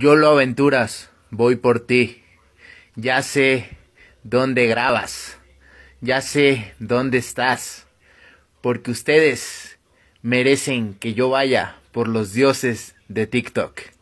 Yo lo Aventuras, voy por ti. Ya sé dónde grabas. Ya sé dónde estás. Porque ustedes merecen que yo vaya por los dioses de TikTok.